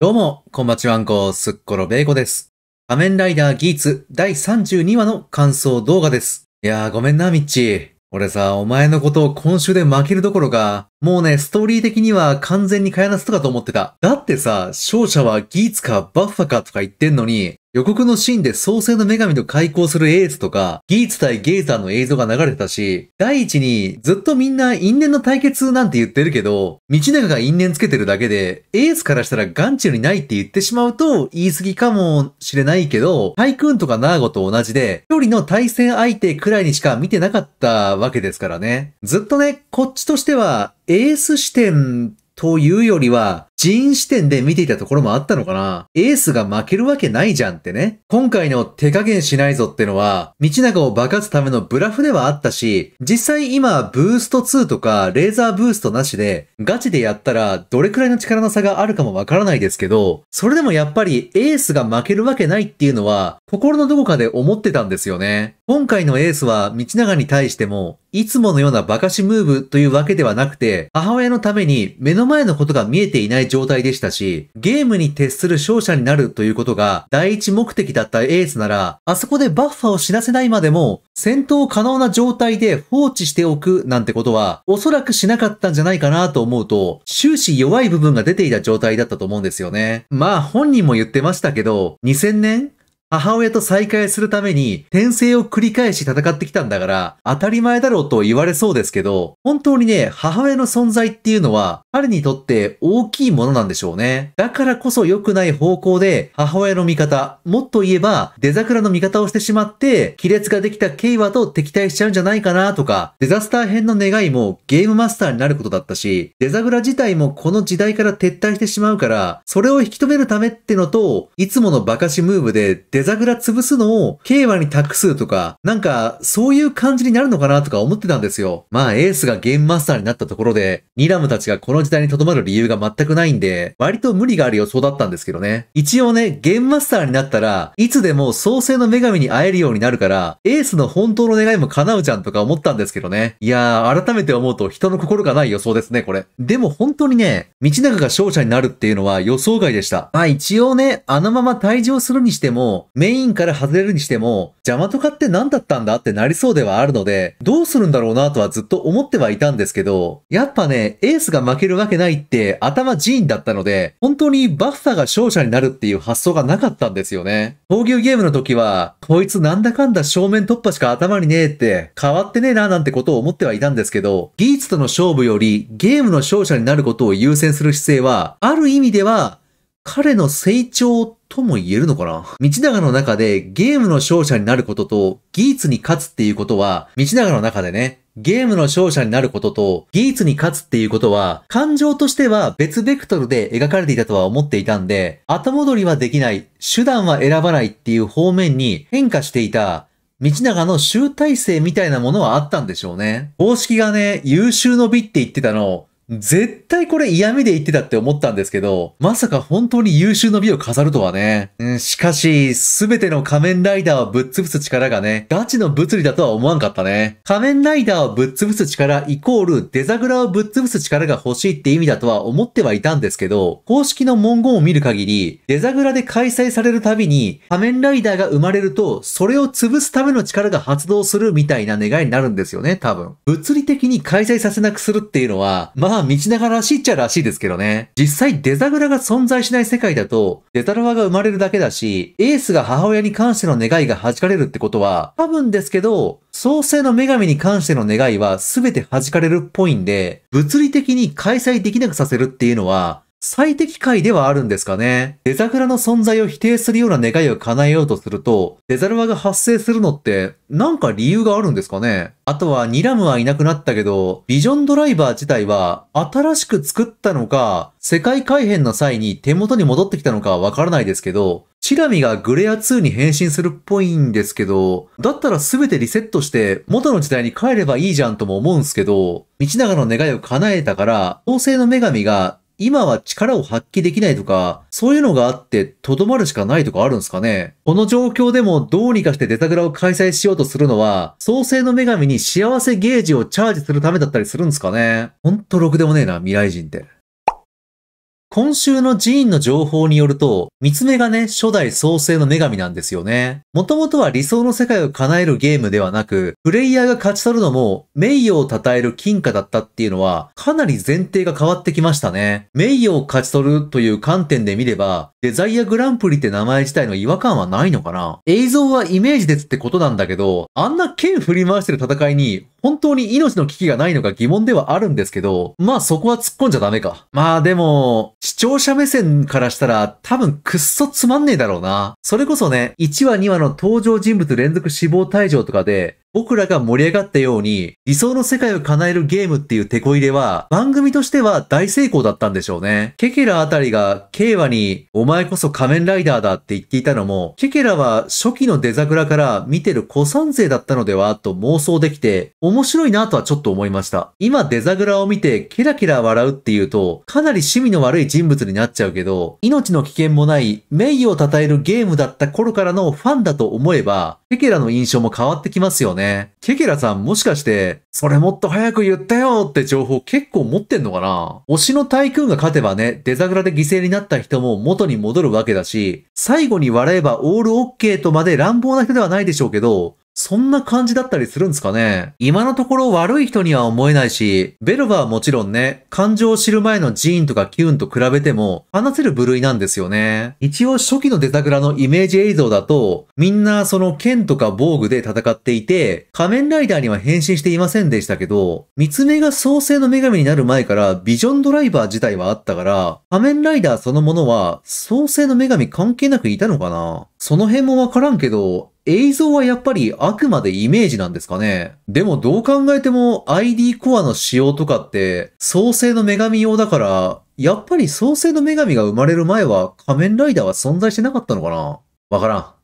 どうも、こんばちわんこ、すっころべいこです。仮面ライダーギーツ第32話の感想動画です。いやーごめんな、ミッチ。俺さ、お前のことを今週で負けるどころか、もうね、ストーリー的には完全に変えなすとかと思ってた。だってさ、勝者はギーツかバッファかとか言ってんのに、予告のシーンで創世の女神と開口するエースとか、ギーツ対ゲーザーの映像が流れてたし、第一にずっとみんな因縁の対決なんて言ってるけど、道長が因縁つけてるだけで、エースからしたら眼中にないって言ってしまうと言い過ぎかもしれないけど、タイクーンとかナーゴと同じで、距離の対戦相手くらいにしか見てなかったわけですからね。ずっとね、こっちとしては、エース視点というよりは、人員視点で見ていたところもあったのかなエースが負けるわけないじゃんってね。今回の手加減しないぞってのは、道長を爆発ためのブラフではあったし、実際今、ブースト2とか、レーザーブーストなしで、ガチでやったら、どれくらいの力の差があるかもわからないですけど、それでもやっぱりエースが負けるわけないっていうのは、心のどこかで思ってたんですよね。今回のエースは、道長に対しても、いつものようなバカしムーブというわけではなくて、母親のために目の前のことが見えていない状態でしたし、ゲームに徹する勝者になるということが第一目的だったエースなら、あそこでバッファを死なせないまでも戦闘可能な状態で放置しておくなんてことはおそらくしなかったんじゃないかなと思うと、終始弱い部分が出ていた状態だったと思うんですよね。まあ本人も言ってましたけど、2000年母親と再会するために転生を繰り返し戦ってきたんだから当たり前だろうと言われそうですけど、本当にね、母親の存在っていうのは彼にとって大きいものなんでしょうね。だからこそ良くない方向で母親の味方、もっと言えば出桜の味方をしてしまって、亀裂ができたケイワと敵対しちゃうんじゃないかなとか、デザスター編の願いもゲームマスターになることだったし、デザグラ自体もこの時代から撤退してしまうから、それを引き止めるためってのと、いつものバカしムーブでデザグラ潰すのをケイワに託すとか、なんかそういう感じになるのかなとか思ってたんですよ。まあエースがゲームマスターになったところで、ニラムたちがこの時代に留まる理由が全くないんで、割と無理がある予想だったんですけどね。一応ね、ゲームマスターになったら、いつでも創世の女神に会えるようになるから、エースの本当の願いも叶うじゃんとか思ったんですけどね。いやー、改めて思うと人の心がない予想ですね、これ。でも本当にね、道長が勝者になるっていうのは予想外でした。まあ一応ね、あのまま退場するにしても、メインから外れるにしても、邪魔とかって何だったんだってなりそうではあるので、どうするんだろうなとはずっと思ってはいたんですけど、やっぱね、エースが負けるるわけないって頭ジーンだったので、本当にバッファが勝者になるっていう発想がなかったんですよね。闘牛ゲームの時は、こいつなんだかんだ正面突破しか頭にねえって、変わってねえななんてことを思ってはいたんですけど、技術との勝負よりゲームの勝者になることを優先する姿勢は、ある意味では、彼の成長とも言えるのかな道長の中でゲームの勝者になることと技術に勝つっていうことは、道長の中でね、ゲームの勝者になることと、技術に勝つっていうことは、感情としては別ベクトルで描かれていたとは思っていたんで、後戻りはできない、手段は選ばないっていう方面に変化していた、道長の集大成みたいなものはあったんでしょうね。公式がね、優秀の美って言ってたの、絶対これ嫌味で言ってたって思ったんですけど、まさか本当に優秀の美を飾るとはね。うん、しかし、すべての仮面ライダーをぶっ潰す力がね、ガチの物理だとは思わんかったね。仮面ライダーをぶっ潰す力イコールデザグラをぶっ潰す力が欲しいって意味だとは思ってはいたんですけど、公式の文言を見る限り、デザグラで開催されるたびに仮面ライダーが生まれると、それを潰すための力が発動するみたいな願いになるんですよね、多分。物理的に開催させなくするっていうのは、まあまあ、道長らしいっちゃらしいですけどね。実際、デザグラが存在しない世界だと、デタラワが生まれるだけだし、エースが母親に関しての願いが弾かれるってことは、多分ですけど、創世の女神に関しての願いは全て弾かれるっぽいんで、物理的に開催できなくさせるっていうのは、最適解ではあるんですかね。デザグラの存在を否定するような願いを叶えようとすると、デザルワが発生するのってなんか理由があるんですかねあとはニラムはいなくなったけど、ビジョンドライバー自体は新しく作ったのか、世界改変の際に手元に戻ってきたのかわからないですけど、チラミがグレア2に変身するっぽいんですけど、だったら全てリセットして元の時代に帰ればいいじゃんとも思うんすけど、道長の願いを叶えたから、王世の女神が今は力を発揮できないとか、そういうのがあって、とどまるしかないとかあるんですかねこの状況でもどうにかしてデタグラを開催しようとするのは、創世の女神に幸せゲージをチャージするためだったりするんですかねほんとろくでもねえな、未来人って。今週の寺院の情報によると、三つ目がね、初代創世の女神なんですよね。もともとは理想の世界を叶えるゲームではなく、プレイヤーが勝ち取るのも、名誉を称える金貨だったっていうのは、かなり前提が変わってきましたね。名誉を勝ち取るという観点で見れば、デザイアグランプリって名前自体の違和感はないのかな映像はイメージですってことなんだけど、あんな剣振り回してる戦いに、本当に命の危機がないのか疑問ではあるんですけど、まあそこは突っ込んじゃダメか。まあでも、視聴者目線からしたら多分くっそつまんねえだろうな。それこそね、1話2話の登場人物連続死亡退場とかで、僕らが盛り上がったように、理想の世界を叶えるゲームっていう手こ入れは、番組としては大成功だったんでしょうね。ケケラあたりが、ケイワに、お前こそ仮面ライダーだって言っていたのも、ケケラは初期のデザグラから見てる古参勢だったのではと妄想できて、面白いなとはちょっと思いました。今デザグラを見て、ケラケラ笑うっていうと、かなり趣味の悪い人物になっちゃうけど、命の危険もない、名誉を称えるゲームだった頃からのファンだと思えば、ケケラの印象も変わってきますよね。ケケラさんもしかして、それもっと早く言ったよって情報結構持ってんのかな推しのーンが勝てばね、デザグラで犠牲になった人も元に戻るわけだし、最後に笑えばオールオッケーとまで乱暴な人ではないでしょうけど、そんな感じだったりするんですかね今のところ悪い人には思えないし、ベルバはもちろんね、感情を知る前のジーンとかキューンと比べても話せる部類なんですよね。一応初期のデザグラのイメージ映像だと、みんなその剣とか防具で戦っていて、仮面ライダーには変身していませんでしたけど、三つ目が創世の女神になる前からビジョンドライバー自体はあったから、仮面ライダーそのものは創世の女神関係なくいたのかなその辺もわからんけど、映像はやっぱりあくまでイメージなんですかね。でもどう考えても ID コアの仕様とかって創世の女神用だから、やっぱり創世の女神が生まれる前は仮面ライダーは存在してなかったのかなわからん。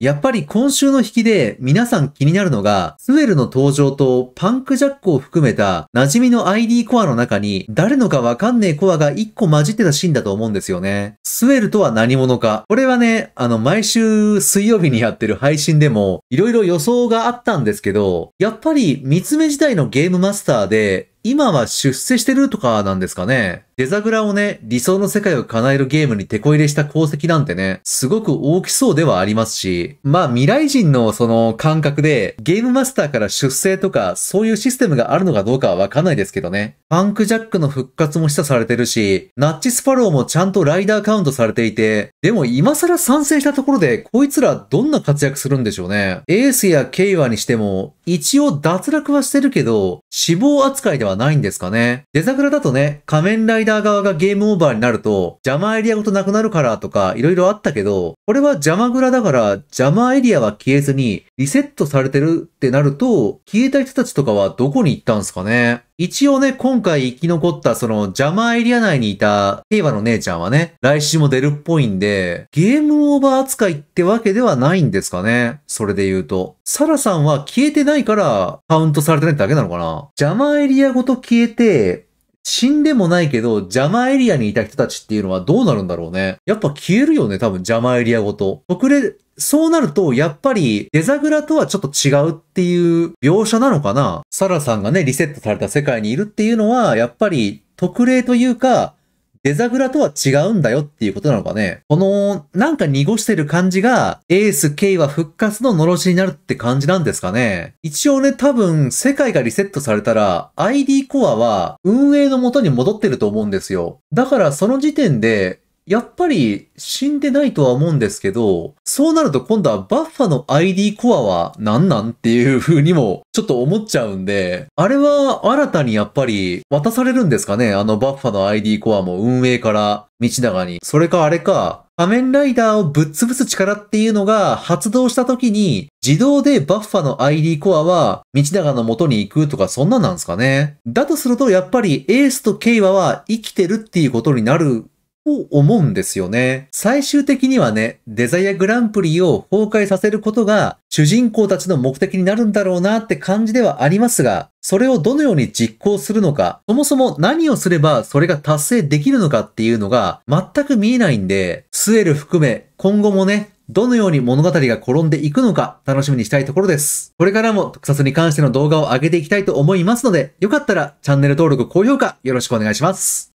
やっぱり今週の引きで皆さん気になるのが、スウェルの登場とパンクジャックを含めた馴染みの ID コアの中に誰のかわかんねえコアが1個混じってたシーンだと思うんですよね。スウェルとは何者か。これはね、あの毎週水曜日にやってる配信でも色々予想があったんですけど、やっぱり三つ目自体のゲームマスターで今は出世してるとかなんですかね。デザグラをね、理想の世界を叶えるゲームに手こ入れした功績なんてね、すごく大きそうではありますし、まあ未来人のその感覚で、ゲームマスターから出世とか、そういうシステムがあるのかどうかはわかんないですけどね。パンクジャックの復活も示唆されてるし、ナッチスパローもちゃんとライダーカウントされていて、でも今更賛成したところで、こいつらどんな活躍するんでしょうね。エースやケイワにしても、一応脱落はしてるけど、死亡扱いでははないんですかね。デザグラだとね、仮面ライダー側がゲームオーバーになると、邪魔エリアごとなくなるからとか、いろいろあったけど、これは邪魔グラだから、邪魔エリアは消えずに、リセットされてるってなると、消えた人たちとかはどこに行ったんすかね。一応ね、今回生き残ったその邪魔エリア内にいた平和の姉ちゃんはね、来週も出るっぽいんで、ゲームオーバー扱いってわけではないんですかね。それで言うと。サラさんは消えてないからカウントされてないだけなのかな邪魔エリアごごと消えて、死んでもないけど、邪魔エリアにいた人たちっていうのはどうなるんだろうね。やっぱ消えるよね、多分邪魔エリアごと。特例、そうなると、やっぱり、デザグラとはちょっと違うっていう描写なのかなサラさんがね、リセットされた世界にいるっていうのは、やっぱり、特例というか、デザグラとは違うんだよっていうことなのかね。この、なんか濁してる感じが、エース K は復活の呪しになるって感じなんですかね。一応ね、多分、世界がリセットされたら、ID コアは運営の元に戻ってると思うんですよ。だから、その時点で、やっぱり死んでないとは思うんですけど、そうなると今度はバッファの ID コアは何なんっていう風にもちょっと思っちゃうんで、あれは新たにやっぱり渡されるんですかねあのバッファの ID コアも運営から道長に。それかあれか、仮面ライダーをぶっ潰す力っていうのが発動した時に自動でバッファの ID コアは道長の元に行くとかそんなんなんですかねだとするとやっぱりエースとケイワは生きてるっていうことになるを思うんですよね。最終的にはね、デザイアグランプリを崩壊させることが主人公たちの目的になるんだろうなって感じではありますが、それをどのように実行するのか、そもそも何をすればそれが達成できるのかっていうのが全く見えないんで、スエル含め今後もね、どのように物語が転んでいくのか楽しみにしたいところです。これからも特撮に関しての動画を上げていきたいと思いますので、よかったらチャンネル登録、高評価よろしくお願いします。